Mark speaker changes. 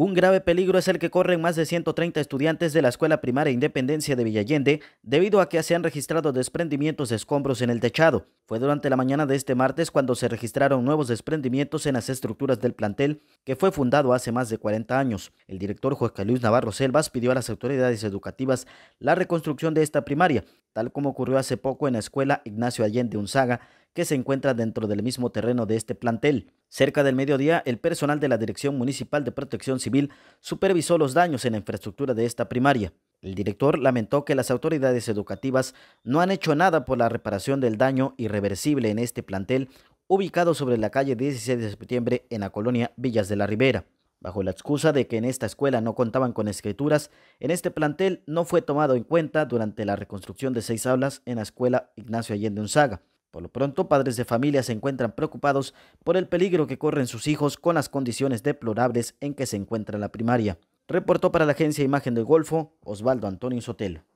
Speaker 1: Un grave peligro es el que corren más de 130 estudiantes de la Escuela Primaria Independencia de Villallende debido a que se han registrado desprendimientos de escombros en el techado. Fue durante la mañana de este martes cuando se registraron nuevos desprendimientos en las estructuras del plantel que fue fundado hace más de 40 años. El director José Luis Navarro Selvas pidió a las autoridades educativas la reconstrucción de esta primaria, tal como ocurrió hace poco en la Escuela Ignacio Allende Unzaga, que se encuentra dentro del mismo terreno de este plantel. Cerca del mediodía, el personal de la Dirección Municipal de Protección Civil supervisó los daños en la infraestructura de esta primaria. El director lamentó que las autoridades educativas no han hecho nada por la reparación del daño irreversible en este plantel ubicado sobre la calle 16 de septiembre en la colonia Villas de la Ribera. Bajo la excusa de que en esta escuela no contaban con escrituras, en este plantel no fue tomado en cuenta durante la reconstrucción de seis aulas en la escuela Ignacio Allende Unzaga. Por lo pronto, padres de familia se encuentran preocupados por el peligro que corren sus hijos con las condiciones deplorables en que se encuentra la primaria. Reportó para la agencia Imagen del Golfo Osvaldo Antonio Sotelo.